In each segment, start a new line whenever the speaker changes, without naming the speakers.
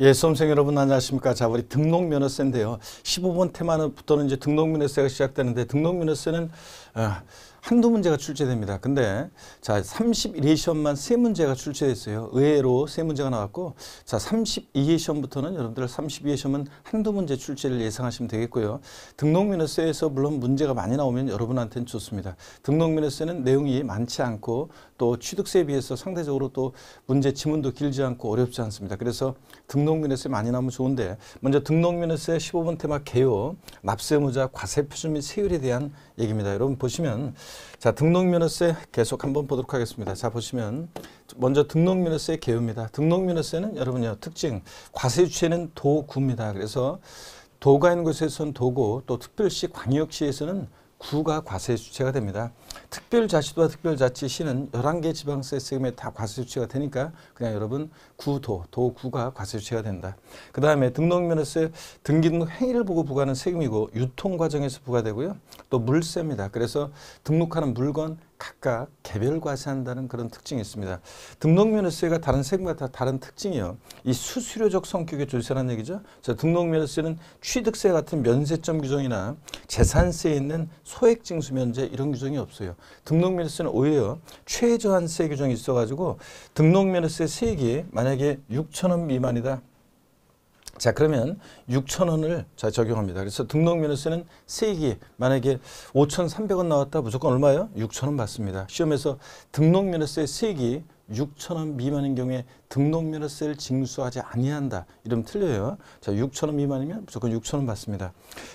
예, 수험생 여러분 안녕하십니까. 자, 우리 등록면허세인데요. 15번 테마부터는 이제 등록면허세가 시작되는데 등록면허세는 어, 한두 문제가 출제됩니다. 근데 자 32회 시험만 세 문제가 출제됐어요. 의외로 세 문제가 나왔고 자 32회 시험부터는 여러분들 32회 시험은 한두 문제 출제를 예상하시면 되겠고요. 등록면허세에서 물론 문제가 많이 나오면 여러분한테는 좋습니다. 등록면허세는 내용이 많지 않고 또 취득세에 비해서 상대적으로 또 문제 지문도 길지 않고 어렵지 않습니다. 그래서 등록면허세 많이 나오면 좋은데 먼저 등록면허세 15번 테마 개요 납세의무자 과세표준 및 세율에 대한 얘기입니다. 여러분 보시면 자, 등록면허세 계속 한번 보도록 하겠습니다. 자, 보시면 먼저 등록면허세 개요입니다. 등록면허세는 여러분요 특징 과세 주체는 도구입니다. 그래서 도가 있는 곳에서는 도고 또 특별시 광역시에서는 구가 과세 주체가 됩니다. 특별자치도와 특별자치시는 11개 지방세 세금에 다 과세 주체가 되니까 그냥 여러분 구도, 도구가 과세 주체가 된다. 그 다음에 등록면허세 등기등록 행위를 보고 부과하는 세금이고 유통 과정에서 부과되고요. 또 물세입니다. 그래서 등록하는 물건, 각각 개별 과세한다는 그런 특징이 있습니다. 등록면허세가 다른 세금과 다른 특징이요. 이 수수료적 성격의 조세라는 얘기죠. 자, 등록면허세는 취득세 같은 면세점 규정이나 재산세에 있는 소액징수 면제 이런 규정이 없어요. 등록면허세는 오히려 최저한세 규정이 있어가지고 등록면허세 세액이 만약에 6천 원 미만이다. 자 그러면 6,000원을 자 적용합니다. 그래서 등록면허세는 세개 만약에 5,300원 나왔다 무조건 얼마예요? 6,000원 받습니다. 시험에서 등록면허세의 세기 6,000원 미만인 경우에 등록면허세를 징수하지 아니한다. 이러면 틀려요. 자, 6,000원 미만이면 무조건 6,000원 받습니다.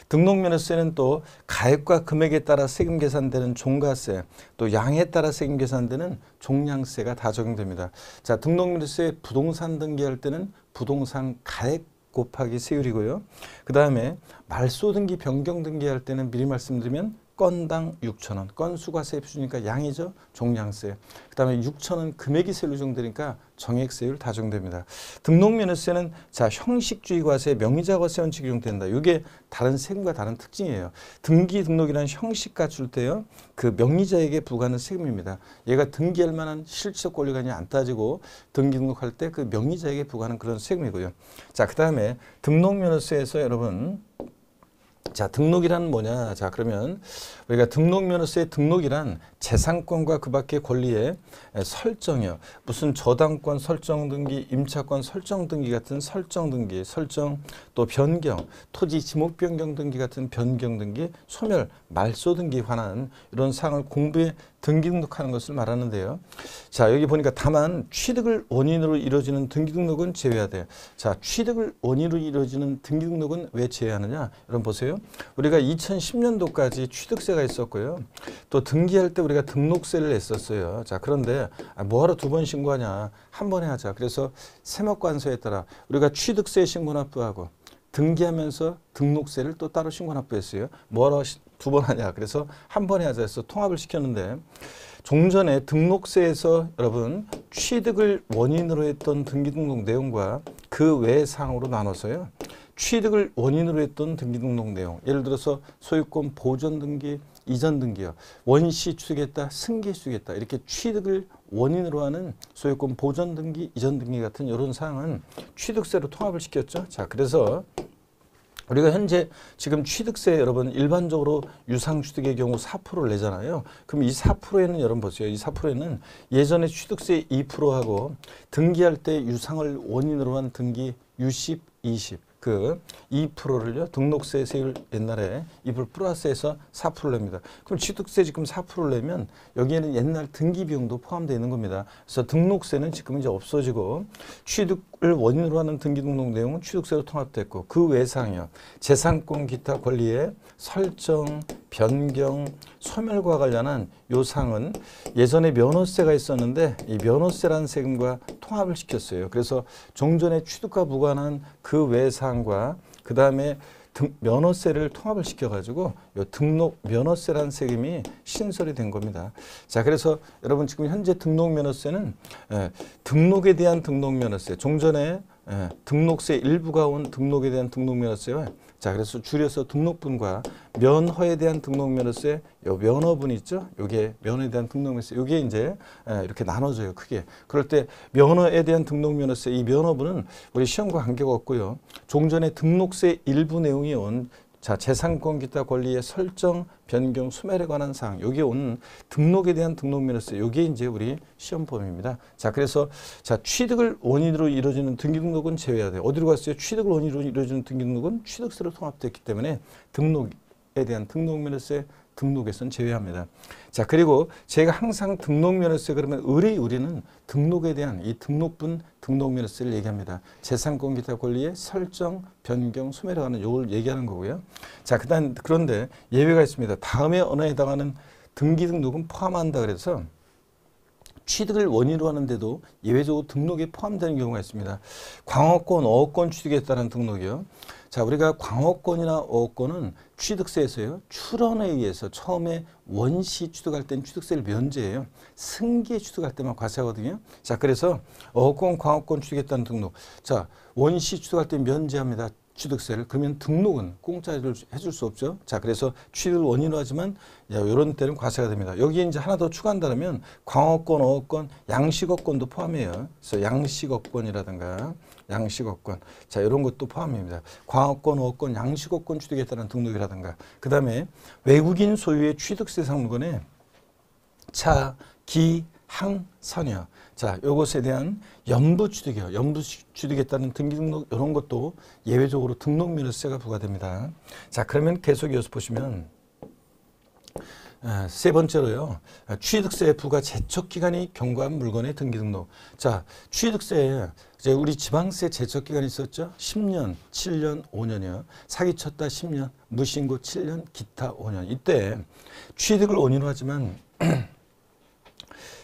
등록면허세는 또 가액과 금액에 따라 세금 계산되는 종가세, 또 양에 따라 세금 계산되는 종량세가 다 적용됩니다. 자, 등록면허세 부동산 등기할 때는 부동산 가액 곱하기 세율이고요. 그 다음에 말 소등기 변경 등기할 때는 미리 말씀드리면 건당 6천원 건수가 세입수니까 양이죠. 종량세. 그 다음에 6천원 금액이 세로 정되니까 정액세율 다 정됩니다. 등록면허세는 자 형식주의 과세, 명의자 과세 원칙이 적용된다. 이게 다른 세금과 다른 특징이에요. 등기 등록이란 형식 갖출 때요. 그 명의자에게 부과하는 세금입니다. 얘가 등기할 만한 실질적 권리가 있안 따지고 등기 등록할 때 그 명의자에게 부과하는 그런 세금이고요. 자그 다음에 등록면허세에서 여러분 자, 등록이란 뭐냐? 자, 그러면 우리가 등록면허세의 등록이란 재산권과 그 밖의 권리의 설정이요. 무슨 저당권 설정 등기, 임차권 설정 등기 같은 설정 등기, 설정 또 변경, 토지 지목 변경 등기 같은 변경 등기, 소멸, 말소 등기 관한 이런 사항을 공부해 등기등록하는 것을 말하는데요. 자 여기 보니까 다만 취득을 원인으로 이루어지는 등기등록은 제외해야 돼요. 자 취득을 원인으로 이루어지는 등기등록은 왜 제외하느냐? 여러분 보세요. 우리가 2010년도까지 취득세가 있었고요. 또 등기할 때 우리가 등록세를 냈었어요. 자 그런데 아, 뭐하러 두 번 신고하냐? 한 번에 하자. 그래서 세목관서에 따라 우리가 취득세 신고 납부하고 등기하면서 등록세를 또 따로 신고 납부했어요. 뭐하러 두번 하냐. 그래서 한 번에 하자 해서 통합을 시켰는데 종전에 등록세에서 여러분 취득을 원인으로 했던 등기등록 내용과 그외 사항으로 나눠서요. 취득을 원인으로 했던 등기등록 내용 예를 들어서 소유권 보존 등기, 이전 등기요. 원시 취득했다, 승계 취득했다 이렇게 취득을 원인으로 하는 소유권 보존 등기, 이전 등기 같은 이런 사항은 취득세로 통합을 시켰죠. 자, 그래서 우리가 현재 지금 취득세 여러분 일반적으로 유상취득의 경우 4%를 내잖아요. 그럼 이 4%에는 여러분 보세요. 이 4%에는 예전에 취득세 2%하고 등기할 때 유상을 원인으로만 등기 60, 20그 2%를요. 등록세 세율 옛날에 2% 플러스해서 4%를 냅니다. 그럼 취득세 지금 4%를 내면 여기에는 옛날 등기 비용도 포함되어 있는 겁니다. 그래서 등록세는 지금 이제 없어지고 취득을 원인으로 하는 등기 등록 내용은 취득세로 통합됐고 그 외상이요. 재산권 기타 권리의 설정 변경, 소멸과 관련한 요상은 예전에 면허세가 있었는데 이 면허세라는 세금과 통합을 시켰어요. 그래서 종전의 취득과 무관한 그외사과그 다음에 면허세를 통합을 시켜가지고 요 등록 면허세라는 세금이 신설이 된 겁니다. 자, 그래서 여러분 지금 현재 등록 면허세는 예, 등록에 대한 등록 면허세, 종전에 예, 등록세 일부가 온 등록에 대한 등록 면허세와 자, 그래서 줄여서 등록분과 면허에 대한 등록면허세, 요 면허분 있죠? 요게 면허에 대한 등록면허세, 요게 이제 예, 이렇게 나눠져요, 크게. 그럴 때 면허에 대한 등록면허세, 이 면허분은 우리 시험과 관계가 없고요. 종전에 등록세 일부 내용이 온 자, 재산권 기타 권리의 설정, 변경, 소멸에 관한 사항. 여기에 오는 등록에 대한 등록 면허세. 요게 이제 우리 시험 범위입니다. 자, 그래서 자, 취득을 원인으로 이루어지는 등기 등록은 제외해야 돼요. 어디로 갔어요? 취득을 원인으로 이루어지는 등기 등록은 취득세로 통합됐기 때문에 등록에 대한 등록 면허세 등록에선 제외합니다. 자 그리고 제가 항상 등록면을 쓰 그러면 의 우리는 등록에 대한 이 등록분 등록면허세를 얘기합니다. 재산권 기타 권리의 설정, 변경, 소멸에 하는 요걸 얘기하는 거고요. 자 그다음 그런데 예외가 있습니다. 다음의 언어에 해당하는 등기 등록은 포함한다 그래서 취득을 원인으로 하는데도 예외적으로 등록에 포함되는 경우가 있습니다. 광어권, 어권 취득에 따른 등록이요. 자, 우리가 광어권이나 어권은 취득세에서요. 출원에 의해서 처음에 원시 취득할 때는 취득세를 면제해요. 승계 취득할 때만 과세하거든요. 자, 그래서 어권, 광업권 취득했다는 등록. 자, 원시 취득할 때 면제합니다. 취득세를 그러면 등록은 공짜를 해줄 수 없죠. 자 그래서 취득을 원인으로 하지만 이런 때는 과세가 됩니다. 여기에 이제 하나 더 추가한다면 광어권, 어권, 양식어권도 포함해요. 그래서 양식어권이라든가 양식어권자 이런 것도 포함입니다. 광업권, 어권양식어권 취득에 따른 등록이라든가 그 다음에 외국인 소유의 취득세 상물건에 차, 기, 항, 선여 자 요것에 대한 연부 취득이요. 연부 취득에 따른 등기 등록 이런 것도 예외적으로 등록 면허세가 부과됩니다. 자 그러면 계속 이어서 보시면 아, 세 번째로요. 아, 취득세 부과 제척 기간이 경과한 물건의 등기 등록. 자, 취득세 이제 우리 지방세 제척 기간이 있었죠. 10년, 7년, 5년이요. 사기 쳤다 10년, 무신고 7년, 기타 5년. 이때 취득을 원인으로 하지만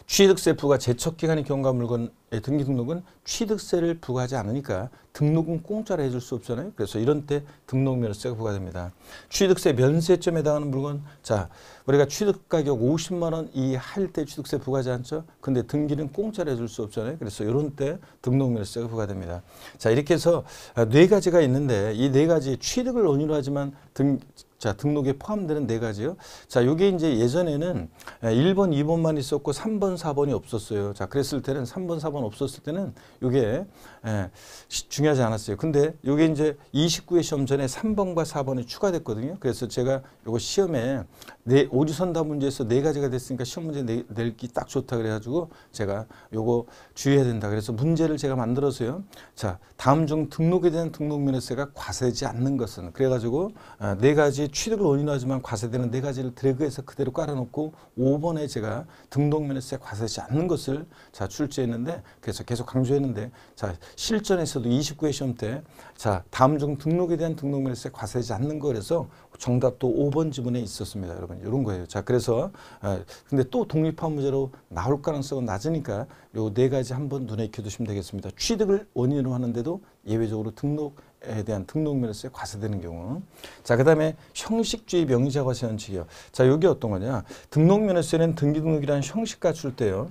취득세 부과 제척 기간이 경과 물건의 등기 예, 등록은 취득세를 부과하지 않으니까 등록은 공짜로 해줄 수 없잖아요. 그래서 이런 때 등록 면세가 허 부과됩니다. 취득세 면세점에 해당하는 물건 자 우리가 취득가격 50만 원이할때 취득세 부과하지 않죠. 근데 등기는 공짜로 해줄 수 없잖아요. 그래서 이런 때 등록 면세가 허 부과됩니다. 자 이렇게 해서 아, 네 가지가 있는데 이 네 가지 취득을 원인으로 하지만 등 자, 등록에 포함되는 네 가지요. 자, 요게 이제 예전에는 1번, 예, 2번만 있었고 3번, 4번이 없었어요. 자, 그랬을 때는 3번, 4번 없었을 때는 요게 예, 중요하지 않았어요. 근데 이게 이제 29회 시험 전에 3번과 4번에 추가됐거든요. 그래서 제가 이거 시험에 네, 오주선다 문제에서 네 가지가 됐으니까 시험 문제 내, 낼기 딱 좋다 그래가지고 제가 요거 주의해야 된다. 그래서 문제를 제가 만들어서요. 자, 다음 중 등록에 대한 등록 면허세가 과세되지 않는 것은 그래가지고 아, 네 가지 취득을 원인하지만 과세되는 네 가지를 드래그해서 그대로 깔아놓고 5번에 제가 등록 면허세 과세되지 않는 것을 자 출제했는데 그래서 계속 강조했는데 자 실전에서도 29회 시험 때 자, 다음 중 등록에 대한 등록 면세 과세하지 않는 거라서 정답도 5번 지문에 있었습니다. 여러분 이런 거예요. 자, 그래서 어, 근데 또독립화 문제로 나올 가능성은 낮으니까 요 네 가지 한번 눈에 익혀 두시면 되겠습니다. 취득을 원인으로 하는데도 예외적으로 등록 에 대한 등록 면세 과세되는 경우. 자, 그다음에 형식주의 명의자 과세 원칙이요. 자, 요게 어떤 거냐? 등록 면세는 등기 등록이라는 형식 갖출 때요.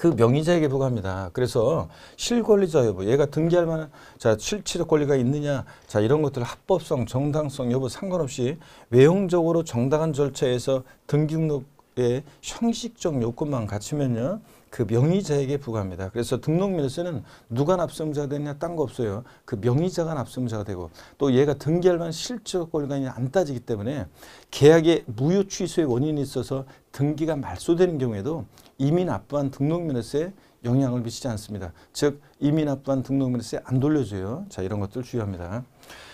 그 명의자에게 부과합니다. 그래서 실권리자 여부, 얘가 등기할 만한 자 실체적 권리가 있느냐, 자 이런 것들 합법성, 정당성 여부 상관없이 외형적으로 정당한 절차에서 등기등록의 형식적 요건만 갖추면요. 그 명의자에게 부과합니다. 그래서 등록밀수는 누가 납세자가 되냐 딴거 없어요. 그 명의자가 납세자가 되고 또 얘가 등기할만 실적권이 안 따지기 때문에 계약의 무효 취소의 원인이 있어서 등기가 말소되는 경우에도 이미 납부한 등록밀수에 영향을 미치지 않습니다. 즉 이미 납부한 등록밀수에 안 돌려줘요. 자 이런 것들 주의합니다.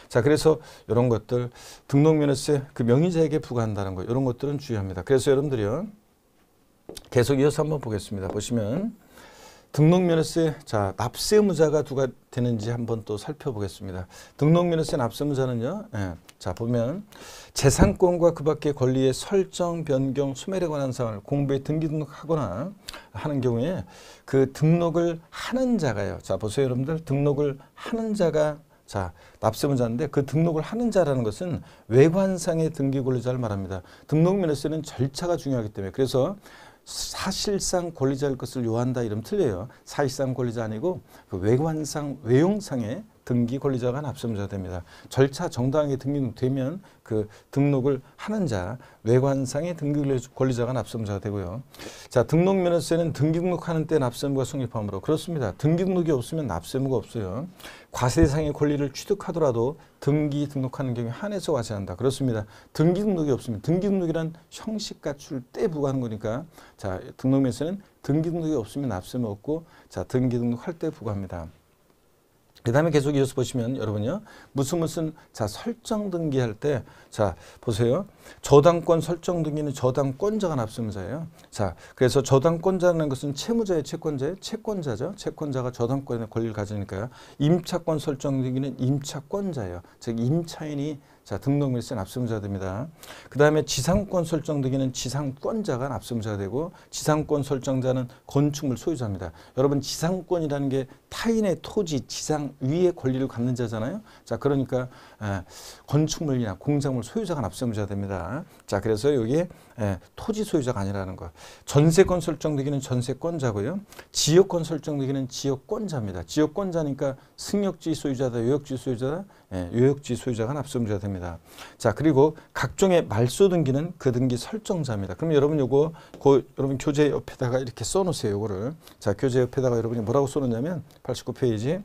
자 그래서 이런 것들 등록면허세 그 명의자에게 부과한다는 거 이런 것들은 주의합니다. 그래서 여러분들이요. 계속 이어서 한번 보겠습니다. 보시면 등록면허세 자 납세 무자가 누가 되는지 한번 또 살펴보겠습니다. 등록면허세 납세 무자는요 예, 자 보면 재산권과 그 밖의 권리의 설정, 변경, 소멸에 관한 사항을 공부에 등기 등록하거나 하는 경우에 그 등록을 하는 자가요. 자 보세요 여러분들 등록을 하는 자가 자, 납세문자인데 그 등록을 하는 자라는 것은 외관상의 등기 권리자를 말합니다. 등록면허세는 절차가 중요하기 때문에 그래서 사실상 권리자일 것을 요한다 이러면 틀려요. 사실상 권리자 아니고 그 외관상 외용상의 등기 권리자가 납세자 됩니다. 절차 정당하게 등록되면 그 등록을 하는 자 외관상의 등기 권리자가 납세자가 되고요. 자 등록 면허세는 등기 등록하는 때 납세무가 성립하므로 그렇습니다. 등기 등록이 없으면 납세무가 없어요. 과세상의 권리를 취득하더라도 등기 등록하는 경우에 한해서 과세한다. 그렇습니다. 등기 등록이 없으면 등기 등록이란 형식 갖출 때부과하 거니까 자 등록 면허세는 등기 등록이 없으면 납세무 없고 자 등기 등록할 때 부과합니다. 그 다음에 계속 이어서 보시면 여러분요. 무슨 무슨 자 설정 등기할 때 자 보세요. 저당권 설정 등기는 저당권자가 납세자예요. 자 그래서 저당권자라는 것은 채무자의 채권자의 채권자죠. 채권자가 저당권의 권리를 가지니까요. 임차권 설정 등기는 임차권자예요. 즉 임차인이 자, 등록밀세 납세자 됩니다. 그 다음에 지상권 설정되기는 지상권자가 납세자 되고 지상권 설정자는 건축물 소유자입니다. 여러분 지상권이라는 게 타인의 토지, 지상 위의 권리를 갖는 자잖아요. 자, 그러니까 예, 건축물이나 공작물 소유자가 납세의무자 됩니다. 자, 그래서 여기에 예, 토지 소유자가 아니라는 것. 전세권 설정되기는 전세권자고요. 지역권 설정되기는 지역권자입니다. 지역권자니까 승역지 소유자다, 요역지 소유자다, 예, 요역지 소유자가 납세의무자 됩니다. 자, 그리고 각종의 말소 등기는 그 등기 설정자입니다. 그럼 여러분 요거 고, 여러분 교재 옆에다가 이렇게 써놓으세요. 요거를. 자, 교재 옆에다가 여러분이 뭐라고 써놓냐면 89페이지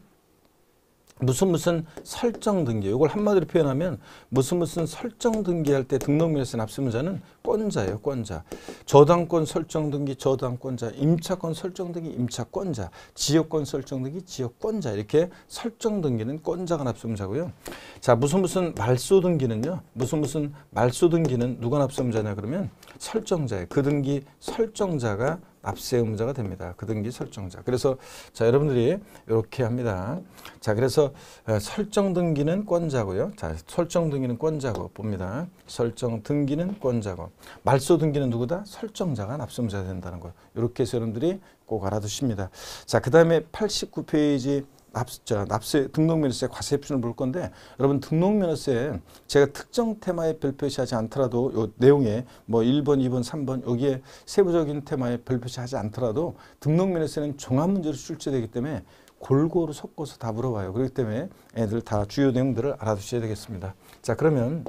무슨 무슨 설정 등기 이걸 한마디로 표현하면 무슨 무슨 설정 등기할 때 등록면에서 납세문자는 권자예요 권자 저당권 설정 등기 저당권자 임차권 설정 등기 임차권자 지역권 설정 등기 지역권자 이렇게 설정 등기는 권자가 납세문자고요 자 무슨 무슨 말소 등기는요 무슨 무슨 말소 등기는 누가 납세문자냐 그러면 설정자예요 그 등기 설정자가 납세의무자가 됩니다. 그 등기 설정자. 그래서 자 여러분들이 이렇게 합니다. 자 그래서 어, 설정 등기는 권자고요. 자 설정 등기는 권자고 봅니다. 설정 등기는 권자고 말소 등기는 누구다? 설정자가 납세의무자 된다는 거. 이렇게 해서 여러분들이 꼭 알아두십니다. 자그 다음에 89페이지 납저 납세 등록면허세 과세표준을 볼 건데 여러분 등록면허세 제가 특정 테마에 별표시하지 않더라도 요 내용에 뭐 1번, 2번, 3번 여기에 세부적인 테마에 별표시하지 않더라도 등록면허세는 종합문제로 출제되기 때문에 골고루 섞어서 다 물어봐요. 그렇기 때문에 애들 다 주요 내용들을 알아두셔야 되겠습니다. 자 그러면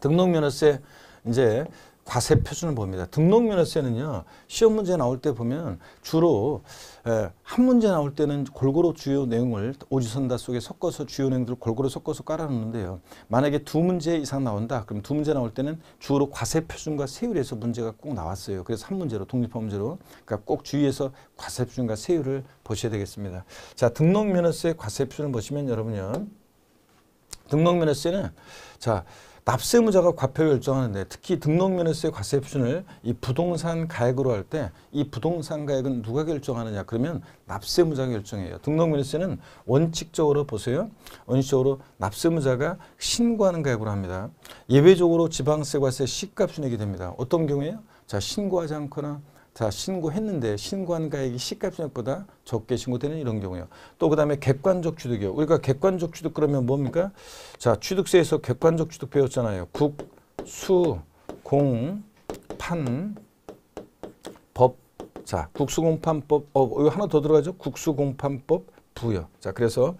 등록면허세 이제 과세 표준을 봅니다. 등록 면허세는요. 시험 문제 나올 때 보면 주로 예, 한 문제 나올 때는 골고루 주요 내용을 오지선다 속에 섞어서 주요 내용들을 골고루 섞어서 깔아놓는데요. 만약에 두 문제 이상 나온다. 그럼 두 문제 나올 때는 주로 과세 표준과 세율에서 문제가 꼭 나왔어요. 그래서 한 문제로 독립한 문제로 그러니까 꼭 주의해서 과세 표준과 세율을 보셔야 되겠습니다. 자 등록 면허세 과세 표준을 보시면 여러분요. 등록 면허세는 자 납세 무자가 과표 결정하는데 특히 등록면허세 과세 표준을 이 부동산 가액으로 할 때 이 부동산 가액은 누가 결정하느냐 그러면 납세 무자가 결정해요. 등록면허세는 원칙적으로 보세요. 원칙적으로 납세 무자가 신고하는 가액으로 합니다. 예외적으로 지방세 과세 시값이 내게 됩니다. 어떤 경우에요? 자 신고하지 않거나 자 신고했는데 신고한 가액이 시가총액보다 적게 신고되는 이런 경우요. 또 그다음에 객관적 취득이요. 우리가 객관적 취득 그러면 뭡니까? 자 취득세에서 객관적 취득 배웠잖아요. 국, 수, 공, 판, 법. 자 국수공판법. 어 이거 하나 더 들어가죠. 국수공판법 부요. 자 그래서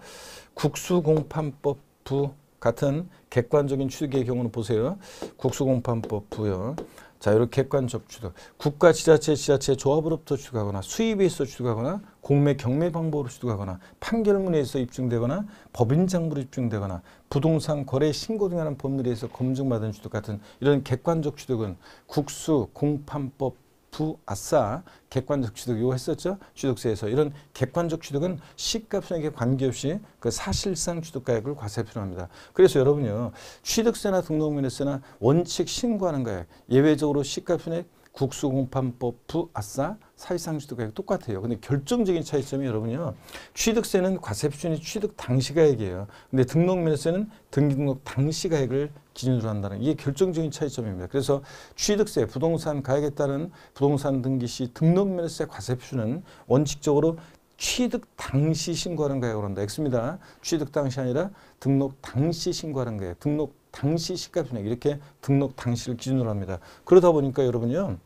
국수공판법 부 같은 객관적인 취득의 경우는 보세요. 국수공판법 부여. 자, 이렇게 객관적 취득. 국가 지자체 지자체 조합으로부터 취득하거나 수입에 있어 취득하거나 공매 경매 방법으로 취득하거나 판결문에 있 입증되거나 법인 장부로 입증되거나 부동산 거래 신고 등하는 법률에 의해서 검증받은 취득 같은 이런 객관적 취득은 국수 공판법 부아싸 객관적 취득 이거 했었죠 취득세에서 이런 객관적 취득은 시값에 가 관계없이 그 사실상 취득가액을 과세 필요합니다 그래서 여러분요 취득세나 등록면세나 원칙 신고하는 거예요. 예외적으로 시가분액 국수공판법, 부, 아싸, 사회상주도가액 똑같아요. 근데 결정적인 차이점이 여러분요. 취득세는 과세표준이 취득 당시가액이에요. 근데 등록면세는 등기등록 당시가액을 기준으로 한다는 이게 결정적인 차이점입니다. 그래서 취득세, 부동산 가액에 따른 부동산 등기시 등록면세 과세표준은 원칙적으로 취득 당시 신고하는 가액으로 한다. X입니다. 취득 당시 아니라 등록 당시 신고하는 가액. 등록 당시 시가변액 이렇게 등록 당시를 기준으로 합니다. 그러다 보니까 여러분요.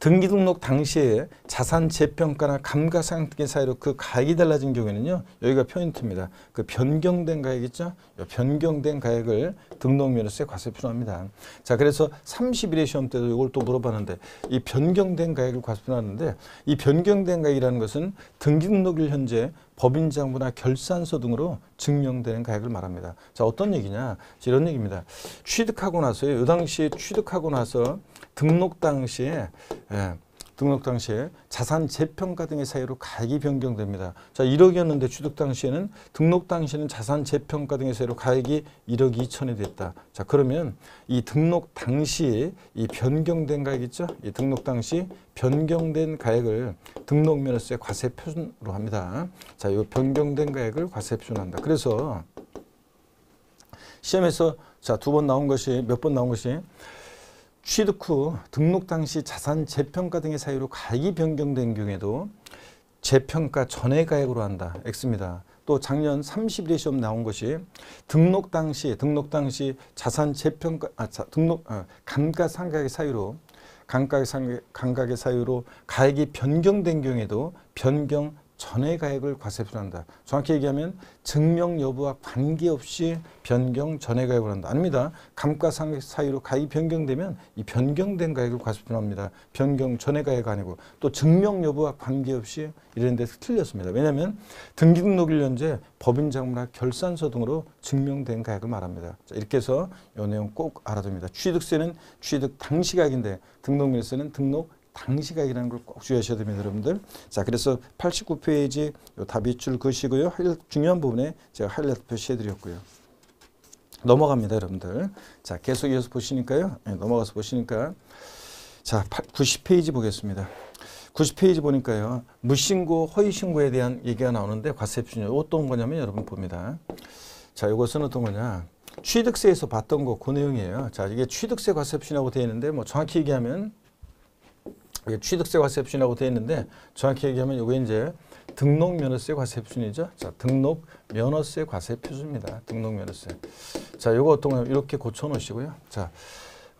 등기 등록 당시에 자산 재평가나 감가상 등의 사이로 그 가액이 달라진 경우에는요. 여기가 포인트입니다. 그 변경된 가액 있죠? 변경된 가액을 등록면허세 과세 필요합니다자 그래서 30일의 시험 때도 이걸 또 물어봤는데 이 변경된 가액을 과세 필요하는데이 변경된 가액이라는 것은 등기 등록일 현재 법인장부나 결산서 등으로 증명되는 가액을 말합니다. 자 어떤 얘기냐 이런 얘기입니다. 취득하고 나서요. 이 당시에 취득하고 나서 등록 당시에 예, 등록 당시에 자산 재평가 등의 사유로 가액이 변경됩니다. 자 1억이었는데 취득 당시에는 등록 당시에는 자산 재평가 등의 사유로 가액이 1억 2천이 됐다. 자 그러면 이 등록 당시에 이 변경된 가액 있죠? 이 등록 당시 변경된 가액을 등록 면허세 과세 표준으로 합니다. 자이 변경된 가액을 과세 표준한다. 그래서 시험에서 자 두 번 나온 것이 몇 번 나온 것이 취득 후 등록 당시 자산 재평가 등의 사유로 가액이 변경된 경우에도 재평가 전의 가액으로 한다. X입니다. 또 작년 30일에 시험 나온 것이 등록 당시 등록 당시 자산 재평가 아, 자, 등록 아, 어, 감가상각의 사유로 감가상각의 사유로 가액이 변경된 경우에도 변경 전의 가액을 과세표한다. 정확히 얘기하면 증명 여부와 관계없이 변경 전의 가액을 한다. 아닙니다. 감가상각 사유로 가액이 변경되면 이 변경된 가액을 과세표합니다. 변경 전의 가액 아니고 또 증명 여부와 관계없이 이런 데서 틀렸습니다. 왜냐하면 등기등록일 현재 법인장문나 결산서 등으로 증명된 가액을 말합니다. 자, 이렇게 해서 이 내용 꼭 알아둡니다. 취득세는 취득 당시 가액인데 등록일세는 등록 당시각이라는 걸 꼭 주의하셔야 됩니다, 여러분들. 자, 그래서 89페이지 답이줄 것이고요. 중요한 부분에 제가 하이라이트 표시해드렸고요. 넘어갑니다, 여러분들. 자, 계속 이어서 보시니까요. 네, 넘어가서 보시니까. 자, 90페이지 보겠습니다. 90페이지 보니까요. 무신고, 허위신고에 대한 얘기가 나오는데 과세표준이 어떤 거냐면 여러분 봅니다. 자, 이것은 어떤 거냐. 취득세에서 봤던 거, 그 내용이에요. 자, 이게 취득세 과세표준이라고 되어 있는데 뭐 정확히 얘기하면 취득세 과세표준이라고 되어 있는데 정확히 얘기하면 이게 이제 등록 면허세 과세표준이죠. 자, 등록 면허세 과세표준입니다. 등록 면허세. 자, 요거 어떤 거냐면 이렇게 고쳐 놓으시고요. 자.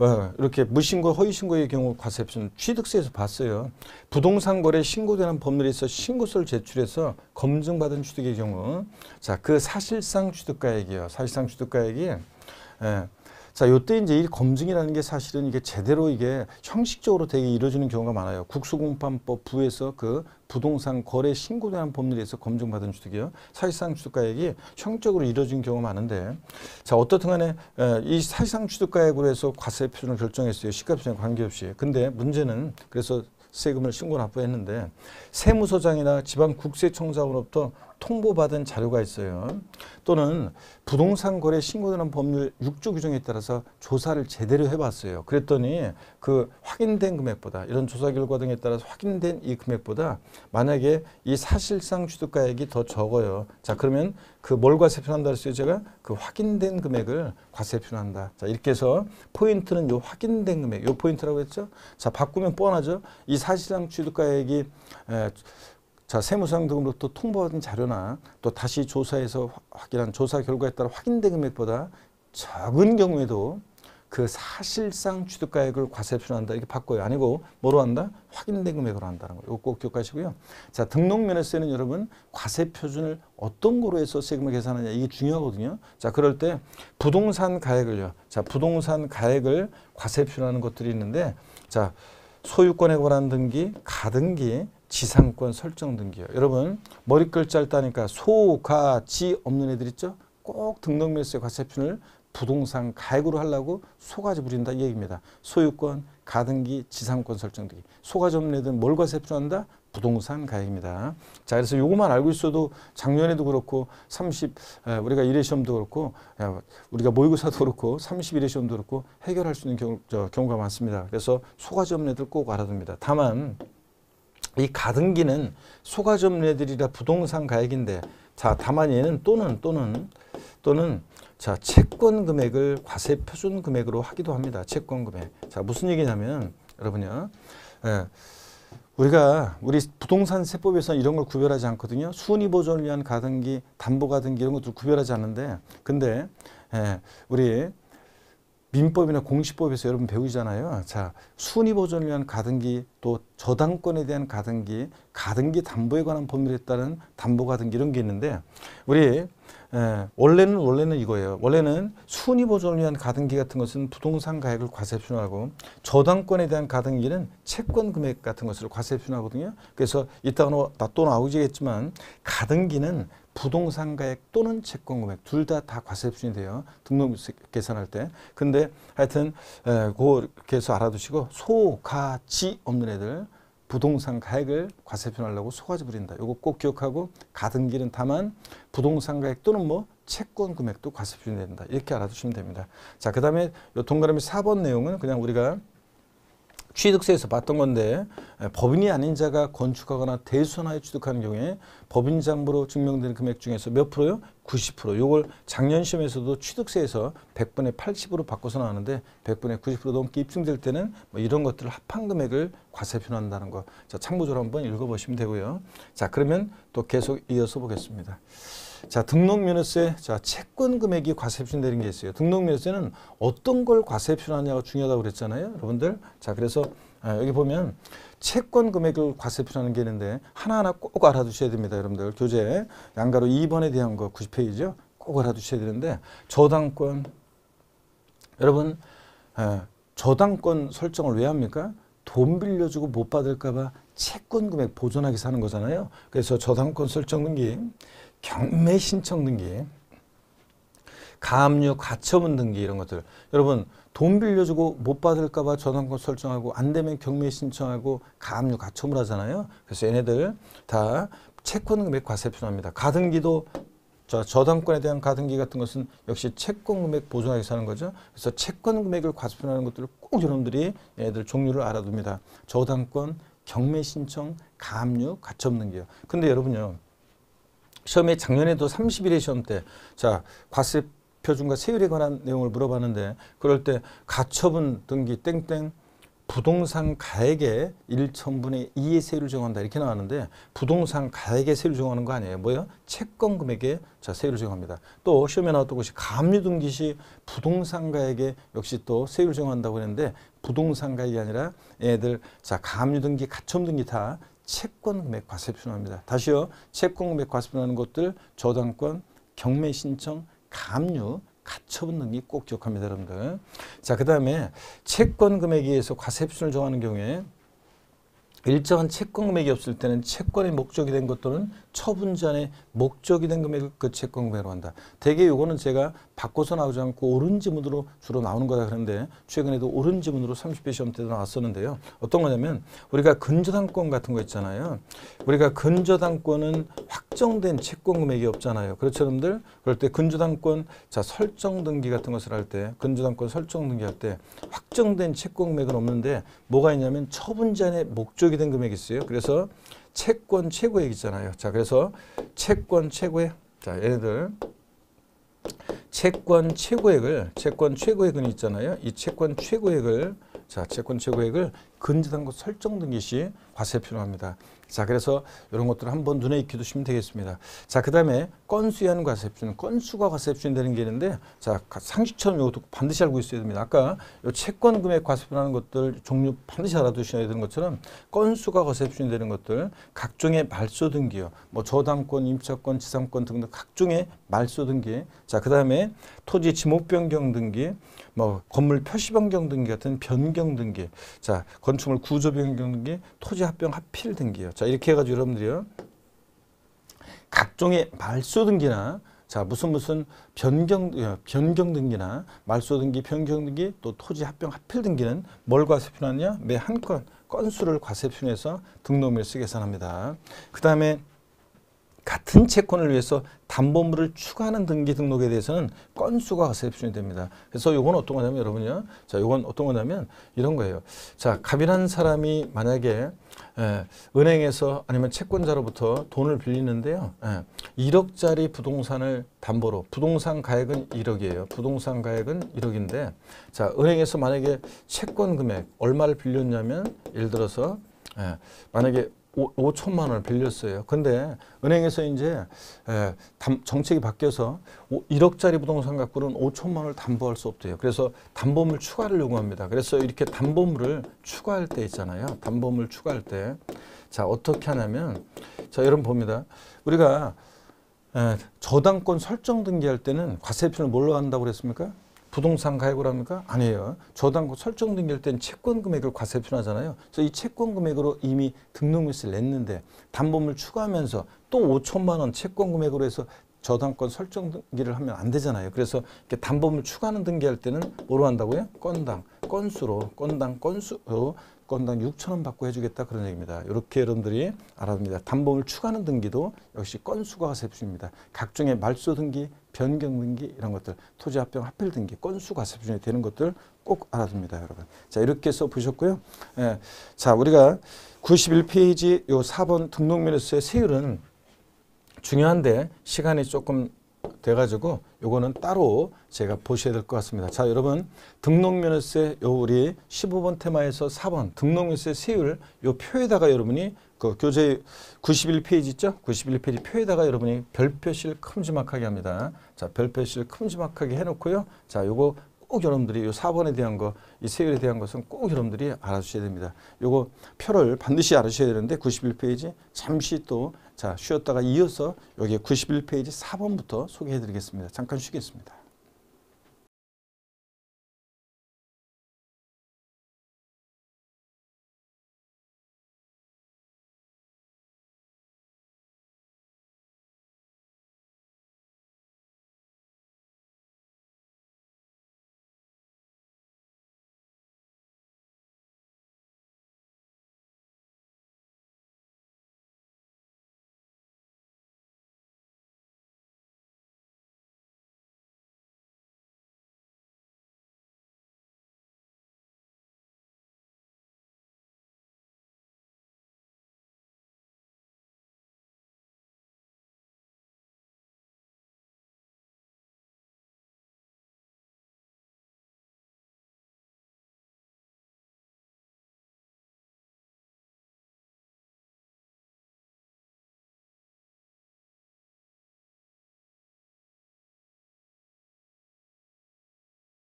어, 이렇게 무신고 허위신고의 경우 과세표준 취득세에서 봤어요. 부동산 거래 신고되는 법률에서 신고서를 제출해서 검증받은 취득의 경우 자, 그 사실상 취득가액이요. 사실상 취득가액이 예, 자, 요때 이제 이 검증이라는 게 사실은 이게 제대로 이게 형식적으로 되게 이루어지는 경우가 많아요. 국수공판법 부에서 그 부동산 거래 신고 대한 법률에서 검증받은 주택이요. 사실상 취득가액이 형적으로 이루어진 경우가 많은데 자, 어떻든 간에 이 사실상 취득가액으로 해서 과세 표준을 결정했어요. 시가표준에 관계없이. 근데 문제는 그래서 세금을 신고 납부했는데 세무서장이나 지방 국세청장으로부터 통보받은 자료가 있어요. 또는 부동산 거래 신고되는 법률 6조 규정에 따라서 조사를 제대로 해봤어요. 그랬더니 그 확인된 금액보다 이런 조사 결과 등에 따라서 확인된 이 금액보다 만약에 이 사실상 취득가액이 더 적어요. 자 그러면 그 뭘 과세표한다 했어요? 제가 그 확인된 금액을 과세표한다. 자 이렇게 해서 포인트는 요 확인된 금액, 요 포인트라고 했죠. 자 바꾸면 뻔하죠. 이 사실상 취득가액이 에, 자 세무상 등으로부터 통보받은 자료나 또 다시 조사해서 확인한 조사 결과에 따라 확인된 금액보다 적은 경우에도 그 사실상 취득가액을 과세표한다 이렇게 바꿔요. 아니고 뭐로 한다? 확인된 금액으로 한다는 거예요. 이거 꼭 기억하시고요. 자 등록 면에서는 여러분 과세표준을 어떤 거로 해서 세금을 계산하냐 이게 중요하거든요. 자 그럴 때 부동산 가액을요. 자 부동산 가액을 과세표하는 것들이 있는데 자 소유권에 관한 등기, 가등기, 지상권 설정 등기요 여러분 머리끌 짧다니까 소, 가, 지 없는 애들 있죠? 꼭등록밀세의 과세편을 부동산 가액으로 하려고 소가지 부린다 이 얘기입니다. 소유권, 가등기, 지상권 설정 등기. 소가지 없는 애들은 뭘 과세표한다? 부동산 가액입니다. 자, 그래서 요것만 알고 있어도 작년에도 그렇고 30 우리가 1회 시험도 그렇고 우리가 모의고사도 그렇고 31회 시험도 그렇고 해결할 수 있는 경우, 저, 경우가 많습니다. 그래서 소가지 없는 애들 꼭 알아둡니다. 다만 이 가등기는 소가점례들이라 부동산 가액인데 자 다만 얘는 또는 또는 또는 자 채권 금액을 과세 표준 금액으로 하기도 합니다. 채권 금액. 자 무슨 얘기냐면 여러분요. 예, 우리가 우리 부동산 세법에서 는 이런 걸 구별하지 않거든요. 순위 보존을 위한 가등기, 담보 가등기 이런 것도 구별하지 않는데 근데 예, 우리 민법이나 공시법에서 여러분 배우잖아요 자, 순위 보존을 위한 가등기, 또 저당권에 대한 가등기, 가등기 담보에 관한 법률에 따른 담보 가등기 이런 게 있는데 우리 예, 원래는 원래는 이거예요. 원래는 순위 보존을 위한 가등기 같은 것은 부동산 가액을 과세표준하고 저당권에 대한 가등기는 채권 금액 같은 것을 과세표준하거든요. 그래서 이따가 나또 나오겠지만 지 가등기는 부동산 가액 또는 채권 금액 둘 다 다 과세수준이 돼요. 등록세 계산할 때. 근데 하여튼 에, 그렇게 해 알아두시고 소가치 없는 애들 부동산 가액을 과세표현하려고 소가지 부린다. 요거 꼭 기억하고 가등기는 다만 부동산 가액 또는 뭐 채권 금액도 과세표현된다. 준 이렇게 알아두시면 됩니다. 자, 그 다음에 요 동그라미 4번 내용은 그냥 우리가 취득세에서 봤던 건데 예, 법인이 아닌 자가 건축하거나 대수선하여 취득하는 경우에 법인 장부로 증명된 금액 중에서 몇 프로요? 90% 요걸 작년 시험에서도 취득세에서 100분의 80으로 바꿔서 나왔는데 100분의 90% 넘게 입증될 때는 뭐 이런 것들을 합한 금액을 과세표현한다는 거. 참고조로 한번 읽어보시면 되고요. 자, 그러면 또 계속 이어서 보겠습니다. 자 등록면허세 자 채권 금액이 과세입신되는 게 있어요. 등록면허세는 어떤 걸과세표준하냐가 중요하다고 그랬잖아요. 여러분들 자 그래서 아, 여기 보면 채권 금액을 과세표준하는게 있는데 하나하나 꼭 알아두셔야 됩니다. 여러분들 교재 양가로 2번에 대한 거 90페이지죠. 꼭 알아두셔야 되는데 저당권 여러분 아, 저당권 설정을 왜 합니까? 돈 빌려주고 못 받을까 봐 채권 금액 보존하기 사는 거잖아요. 그래서 저당권 설정 등기 경매 신청 등기, 가압류, 가처분 등기 이런 것들 여러분 돈 빌려주고 못 받을까 봐저당권 설정하고 안 되면 경매 신청하고 가압류, 가처분 하잖아요. 그래서 얘네들 다 채권금액 과세표납니다. 가등기도 저당권에 대한 가등기 같은 것은 역시 채권금액 보존하기 서하는 거죠. 그래서 채권금액을 과세표하는 것들을 꼭 여러분들이 얘들 네 종류를 알아둡니다. 저당권, 경매 신청, 가압류, 가처분 등기요. 근데 여러분요. 시험에 작년에도 30일의 시험 때, 자, 과세 표준과 세율에 관한 내용을 물어봤는데, 그럴 때 가처분 등기 땡땡 부동산 가액의 1천분의 2의 세율을 정한다 이렇게 나왔는데 부동산 가액의 세율을 정하는 거 아니에요. 뭐예요? 채권 금액에자 세율을 정합니다. 또 시험에 나왔던 것이 감유 등기 시 부동산 가액에 역시 또 세율을 정한다고 했는데 부동산 가액이 아니라 얘들 자 감유 등기, 가첨 등기 다 채권 금액 과세표준화입니다 다시요. 채권 금액 과세표납는 준 것들 저당권, 경매 신청, 감유, 가처분 등이꼭 기억합니다. 여러분들. 자, 그 다음에 채권 금액에 의해서 과세표준을 정하는 경우에 일정한 채권 금액이 없을 때는 채권의 목적이 된것 또는 처분 전에 목적이 된 금액을 그 채권 금액으로 한다. 대개 요거는 제가 바꿔서 나오지 않고 옳은 지문으로 주로 나오는 거다 그런데 최근에도 옳은 지문으로 30배 시험 때도 나왔었는데요. 어떤 거냐면 우리가 근저당권 같은 거 있잖아요. 우리가 근저당권은 확정된 채권 금액이 없잖아요. 그렇죠 여러분들? 그럴 때 근저당권 자 설정 등기 같은 것을 할 때 근저당권 설정 등기할 때 확정된 채권 금액은 없는데 뭐가 있냐면 처분 전에 목적이 된 금액이 있어요. 그래서 채권 최고액 있잖아요. 자, 그래서 채권 최고액. 자, 얘네들 채권 최고액을 채권 최고액은 있잖아요. 이 채권 최고액을 자, 채권 최고액을 근저당국 설정 등기 시 과세 필요합니다. 자, 그래서 이런 것들을 한번 눈에 익혀 두시면 되겠습니다. 자, 그 다음에 건수이한 과세표준, 건수가 과세표준 되는 게 있는데 자, 상식처럼 이것도 반드시 알고 있어야 됩니다. 아까 요 채권 금액 과세표준하는 것들 종류 반드시 알아두셔야 되는 것처럼 건수가 과세표준 되는 것들 각종의 말소 등기요. 뭐 저당권, 임차권, 지상권 등등 각종의 말소 등기. 자, 그 다음에 토지 지목 변경 등기, 뭐 건물 표시 변경 등기 같은 변경 등기, 자 건축물 구조 변경 등기, 토지 합병 합필 등기요. 자 이렇게 해가지고 여러분들이요 각종의 말소 등기나 자 무슨 무슨 변경 어, 변경 등기나 말소 등기, 변경 등기, 또 토지 합병 합필 등기는 뭘 과세표하느냐? 매 한 건 건수를 과세표에서 등록밀수 계산합니다. 그 다음에 같은 채권을 위해서 담보물을 추가하는 등기 등록에 대해서는 건수가 세입순이 됩니다. 그래서 이건 어떤 거냐면 여러분요. 자, 이건 어떤 거냐면 이런 거예요. 자, 갑이라는 사람이 만약에 예, 은행에서 아니면 채권자로부터 돈을 빌리는데요. 예, 1억짜리 부동산을 담보로 부동산 가액은 1억이에요. 부동산 가액은 1억인데 자, 은행에서 만약에 채권 금액 얼마를 빌렸냐면 예를 들어서 예, 만약에 5, 천만 원을 빌렸어요. 근데 은행에서 이제 에, 예, 담, 정책이 바뀌어서 5, 1억짜리 부동산 갖고는 5천만 원을 담보할 수 없대요. 그래서 담보물 추가를 요구합니다. 그래서 이렇게 담보물을 추가할 때 있잖아요. 담보물 추가할 때. 자, 어떻게 하냐면 자, 여러분 봅니다. 우리가 에, 예, 저당권 설정 등기할 때는 과세표를 뭘로 한다고 그랬습니까? 부동산 가액을 합니까? 아니에요. 저당 설정 등기일 때는 채권 금액을 과세 표현하잖아요. 그래서 이 채권 금액으로 이미 등록금을 냈는데 담보물 추가하면서 또 5천만 원 채권 금액으로 해서 저당권 설정 등기를 하면 안 되잖아요. 그래서 이렇게 담보물 추가하는 등기할 때는 뭐로 한다고요? 건당, 건수로, 건당, 건수로 건당 6천 원 받고 해주겠다 그런 얘기입니다. 이렇게 여러분들이 알아둡니다. 담보물 추가하는 등기도 역시 건수가 세수입니다. 각종의 말소 등기, 변경 등기 이런 것들, 토지 합병 합필 등기, 건수가 세수이 되는 것들 꼭 알아둡니다, 여러분. 자 이렇게 써 보셨고요. 예, 자 우리가 91페이지 요 4번 등록면에서 세율은 중요한데 시간이 조금 돼가지고 요거는 따로 제가 보셔야 될 것 같습니다. 자 여러분 등록면허세 요 우리 15번 테마에서 4번 등록면허세 세율 요 표에다가 여러분이 그 교재 91페이지 있죠? 91페이지 표에다가 여러분이 별표시를 큼지막하게 합니다. 자 별표시를 큼지막하게 해놓고요. 자 요거 꼭 여러분들이 요 4번에 대한 거, 이 세율에 대한 것은 꼭 여러분들이 알아주셔야 됩니다. 요거 표를 반드시 알아주셔야 되는데 91페이지 잠시 또자 쉬었다가 이어서 여기 91페이지 4번부터 소개해드리겠습니다. 잠깐 쉬겠습니다.